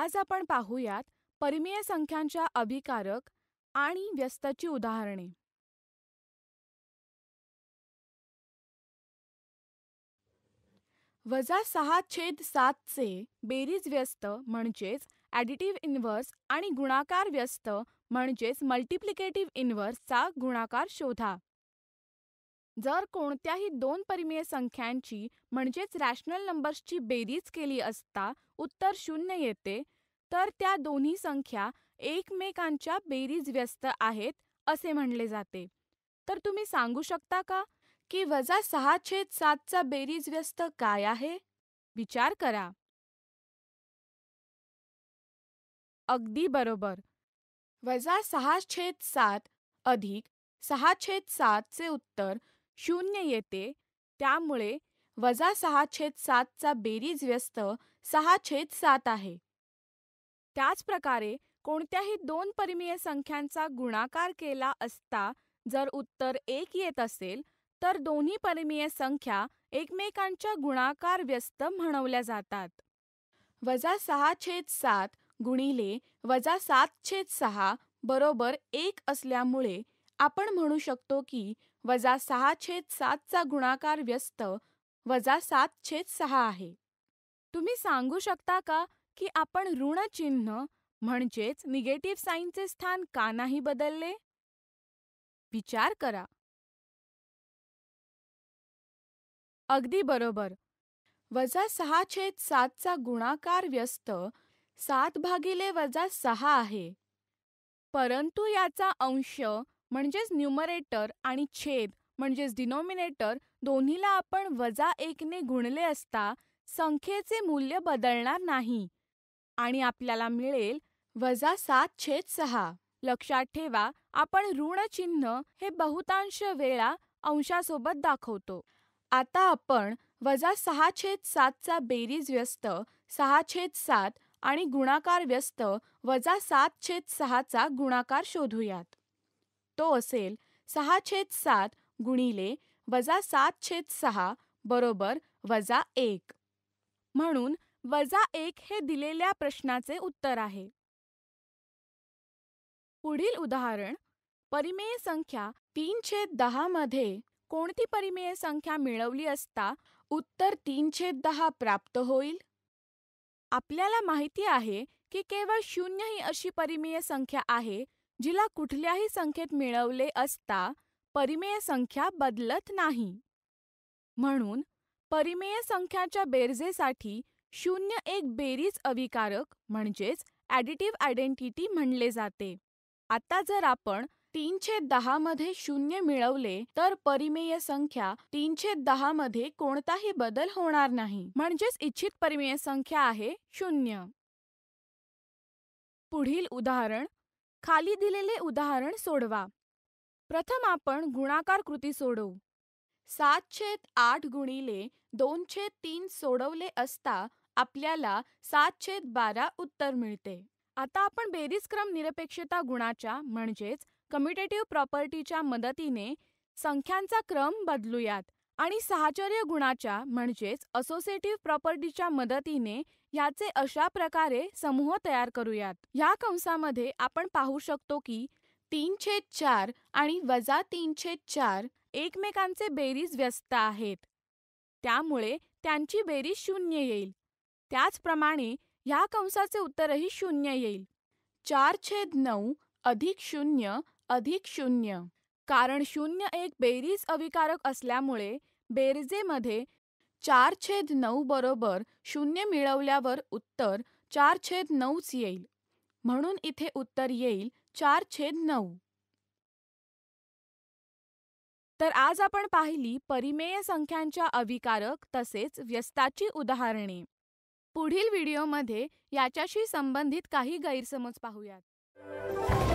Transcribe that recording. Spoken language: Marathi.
आज आपण पाहूयात परिमेय संख्यांच्या अभिकारक आणि व्यस्तची उदाहरणे वजा सहा छेद सातचे बेरीज व्यस्त म्हणजेच ॲडिटिव्ह इन्व्हर्स आणि गुणाकार व्यस्त म्हणजेच मल्टिप्लिकेटिव्ह इन्व्हर्सचा गुणाकार शोधा जर कोणत्याही दोन परिमेय संख्यांची म्हणजेच रॅशनल नंबर्सची बेरीज केली असता उत्तर शून्य येते तर त्या दोन्ही संख्या एकमेकांच्या बेरीज व्यस्त आहेत असे म्हणले जाते तर तुम्ही सांगू शकता का की वजा सहा छेद सातचा बेरीज व्यस्त काय आहे विचार करा अगदी बरोबर वजा सहा छेद सात अधिक सहा छेद सातचे उत्तर शून्य येते त्यामुळे वजा सहा छेद सातचा बेरीज व्यस्त सहा छेद सात आहे त्याच प्रकारे कोणत्याही दोन परिमीय संख्यांचा गुणाकार केला असता जर उत्तर एक येत असेल तर दोन्ही परिमीय संख्या एकमेकांच्या गुणाकार व्यस्त म्हणवल्या जातात वजा सहा छेद सात गुणिले वजा सात छेद सहा बरोबर एक असल्यामुळे आपण म्हणू शकतो की वजा सहा छेद सातचा गुणाकार व्यस्त वजा सात छेद सहा आहे तुम्ही सांगू शकता का की आपण ऋण चिन्ह म्हणजेच निगेटिव्ह साईनचे स्थान का नाही बदलले विचार करा अगदी बरोबर वजा सहा छेद सातचा गुणाकार व्यस्त सात भागिले वजा सहा आहे परंतु याचा अंश म्हणजेच न्युमरेटर आणि छेद म्हणजेच डिनॉमिनेटर दोन्हीला आपण वजा एकने गुणले असता संख्येचे मूल्य बदलणार नाही आणि आपल्याला मिळेल वजा सात छेद सहा लक्षात ठेवा आपण ऋण चिन्ह हे बहुतांश वेळा अंशासोबत दाखवतो आता आपण वजा सहा छेद सातचा बेरीज व्यस्त सहा छेद सात आणि गुणाकार व्यस्त वजा सात छेद सहाचा गुणाकार शोधूयात तो असेल सहा छेद सात गुणिले वजा सात छेद सहा बरोबर वजा एक म्हणून वजा एक हे दिलेल्या प्रश्नाचे उत्तर आहे पुढील उदाहरण परिमेय संख्या तीन छेद दहा मध्ये कोणती परिमेय संख्या मिळवली असता उत्तर तीन छेद दहा प्राप्त होईल आपल्याला माहिती आहे की केवळ शून्य ही अशी परिमेय संख्या आहे जिला कुठल्याही संख्येत मिळवले असता परिमेय संख्या बदलत नाही म्हणून परिमेय संख्याच्या बेरजेसाठी शून्य एक बेरीज अविकारक म्हणजेच ॲडिटिव्ह आयडेंटिटी म्हणले जाते आता जर आपण तीनशे दहामध्ये मध्ये शून्य मिळवले तर परिमेय संख्या तीनशे दहामध्ये मध्ये कोणताही बदल होणार नाही म्हणजेच इच्छित परिमेय संख्या आहे शून्य पुढील उदाहरण खाली दिलेले उदाहरण सोडवा प्रथम आपण गुणाकार कृती सोडवू सात छेद आठ गुणिले दोन छेद तीन सोडवले असता आपल्याला सात छेद बारा उत्तर मिळते आता आपण बेरीजक्रम क्रम निरपेक्षता गुणाच्या म्हणजेच कम्युटेटिव्ह प्रॉपर्टीच्या मदतीने संख्यांचा क्रम बदलूयात आणि साहचर्य गुणाच्या म्हणजेच असोसिएटिव्ह प्रॉपर्टीच्या मदतीने याचे अशा प्रकारे समूह तयार करूयात ह्या कंसामध्ये आपण पाहू शकतो की तीन छेद चार आणि वजा तीन छेद चार एकमेकांचे बेरीज व्यस्त आहेत त्यामुळे त्यांची बेरीज शून्य येईल त्याचप्रमाणे ह्या कंसाचे उत्तरही शून्य येईल चार छेद नऊ अधिक शून्य अधिक शून्य कारण शून्य एक बेरीज अविकारक असल्यामुळे बेरजेमध्ये चार छेद नऊ बरोबर शून्य मिळवल्यावर उत्तर चार छेद नऊच येईल म्हणून इथे उत्तर येईल चार छेद नऊ तर आज आपण पाहिली परिमेय संख्यांच्या अविकारक तसेच व्यस्ताची उदाहरणे पुढील व्हिडिओमध्ये याच्याशी संबंधित काही गैरसमज पाहूयात